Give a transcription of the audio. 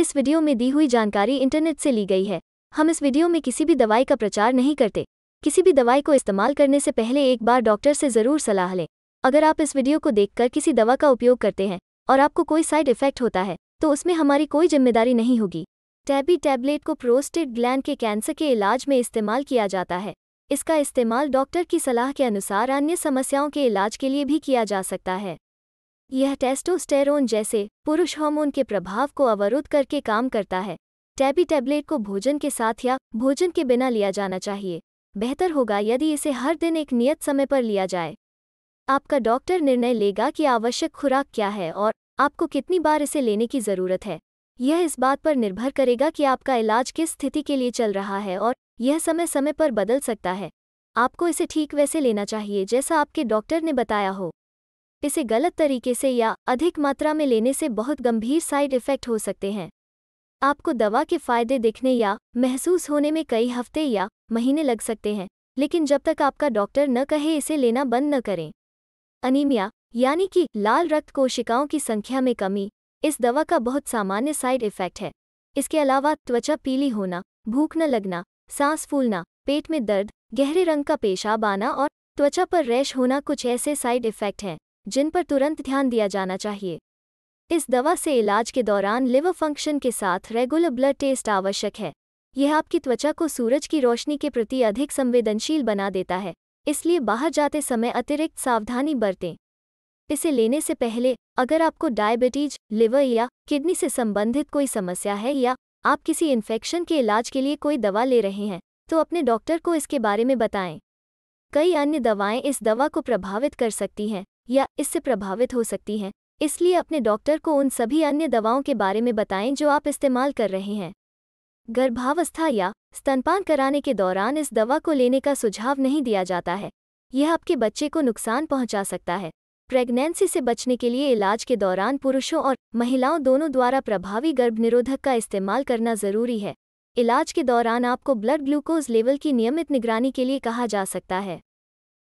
इस वीडियो में दी हुई जानकारी इंटरनेट से ली गई है हम इस वीडियो में किसी भी दवाई का प्रचार नहीं करते किसी भी दवाई को इस्तेमाल करने से पहले एक बार डॉक्टर से ज़रूर सलाह लें अगर आप इस वीडियो को देखकर किसी दवा का उपयोग करते हैं और आपको कोई साइड इफेक्ट होता है तो उसमें हमारी कोई जिम्मेदारी नहीं होगी टैबी टैबलेट को प्रोस्टेट ग्लैंड के कैंसर के इलाज में इस्तेमाल किया जाता है इसका इस्तेमाल डॉक्टर की सलाह के अनुसार अन्य समस्याओं के इलाज के लिए भी किया जा सकता है यह टेस्टोस्टेरोन जैसे पुरुष हार्मोन के प्रभाव को अवरुद्ध करके काम करता है टैबी टैबलेट को भोजन के साथ या भोजन के बिना लिया जाना चाहिए बेहतर होगा यदि इसे हर दिन एक नियत समय पर लिया जाए आपका डॉक्टर निर्णय लेगा कि आवश्यक खुराक क्या है और आपको कितनी बार इसे लेने की ज़रूरत है यह इस बात पर निर्भर करेगा कि आपका इलाज किस स्थिति के लिए चल रहा है और यह समय समय पर बदल सकता है आपको इसे ठीक वैसे लेना चाहिए जैसा आपके डॉक्टर ने बताया हो इसे गलत तरीके से या अधिक मात्रा में लेने से बहुत गंभीर साइड इफ़ेक्ट हो सकते हैं आपको दवा के फायदे दिखने या महसूस होने में कई हफ्ते या महीने लग सकते हैं लेकिन जब तक आपका डॉक्टर न कहे इसे लेना बंद न करें अनीमिया यानी कि लाल रक्त कोशिकाओं की संख्या में कमी इस दवा का बहुत सामान्य साइड इफ़ेक्ट है इसके अलावा त्वचा पीली होना भूख न लगना सांस फूलना पेट में दर्द गहरे रंग का पेशाब आना और त्वचा पर रैश होना कुछ ऐसे साइड इफ़ेक्ट हैं जिन पर तुरंत ध्यान दिया जाना चाहिए इस दवा से इलाज के दौरान लिवर फंक्शन के साथ रेगुलर ब्लड टेस्ट आवश्यक है यह आपकी त्वचा को सूरज की रोशनी के प्रति अधिक संवेदनशील बना देता है इसलिए बाहर जाते समय अतिरिक्त सावधानी बरतें इसे लेने से पहले अगर आपको डायबिटीज लिवर या किडनी से संबंधित कोई समस्या है या आप किसी इन्फेक्शन के इलाज के लिए कोई दवा ले रहे हैं तो अपने डॉक्टर को इसके बारे में बताएं कई अन्य दवाएं इस दवा को प्रभावित कर सकती हैं या इससे प्रभावित हो सकती हैं इसलिए अपने डॉक्टर को उन सभी अन्य दवाओं के बारे में बताएं जो आप इस्तेमाल कर रहे हैं गर्भावस्था या स्तनपान कराने के दौरान इस दवा को लेने का सुझाव नहीं दिया जाता है यह आपके बच्चे को नुकसान पहुंचा सकता है प्रेग्नेंसी से बचने के लिए इलाज के दौरान पुरुषों और महिलाओं दोनों द्वारा प्रभावी गर्भनिरोधक का इस्तेमाल करना जरूरी है इलाज के दौरान आपको ब्लड ग्लूकोज लेवल की नियमित निगरानी के लिए कहा जा सकता है